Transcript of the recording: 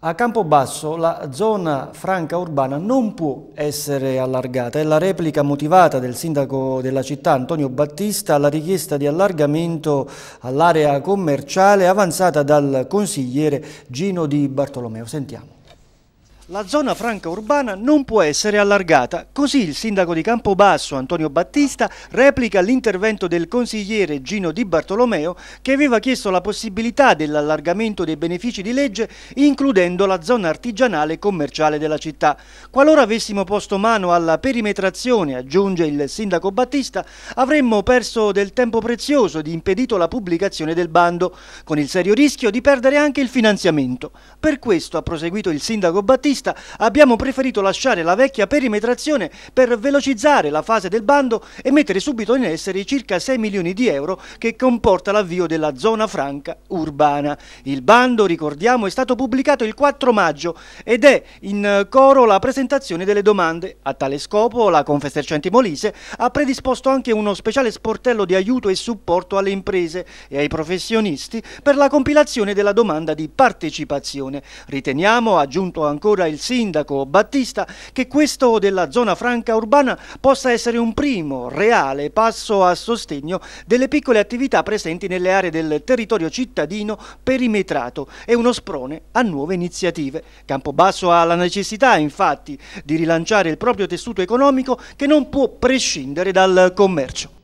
A Campobasso la zona franca urbana non può essere allargata, è la replica motivata del sindaco della città Antonio Battista alla richiesta di allargamento all'area commerciale avanzata dal consigliere Gino Di Bartolomeo. Sentiamo. La zona franca urbana non può essere allargata, così il sindaco di Campobasso Antonio Battista replica l'intervento del consigliere Gino Di Bartolomeo che aveva chiesto la possibilità dell'allargamento dei benefici di legge includendo la zona artigianale e commerciale della città. Qualora avessimo posto mano alla perimetrazione, aggiunge il sindaco Battista, avremmo perso del tempo prezioso ed impedito la pubblicazione del bando, con il serio rischio di perdere anche il finanziamento. Per questo, ha proseguito il sindaco Battista, pista abbiamo preferito lasciare la vecchia perimetrazione per velocizzare la fase del bando e mettere subito in essere i circa 6 milioni di euro che comporta l'avvio della zona franca urbana. Il bando, ricordiamo, è stato pubblicato il 4 maggio ed è in coro la presentazione delle domande. A tale scopo la Confestercenti Molise ha predisposto anche uno speciale sportello di aiuto e supporto alle imprese e ai professionisti per la compilazione della domanda di partecipazione. Riteniamo, aggiunto ancora il sindaco Battista che questo della zona franca urbana possa essere un primo, reale passo a sostegno delle piccole attività presenti nelle aree del territorio cittadino perimetrato e uno sprone a nuove iniziative. Campobasso ha la necessità infatti di rilanciare il proprio tessuto economico che non può prescindere dal commercio.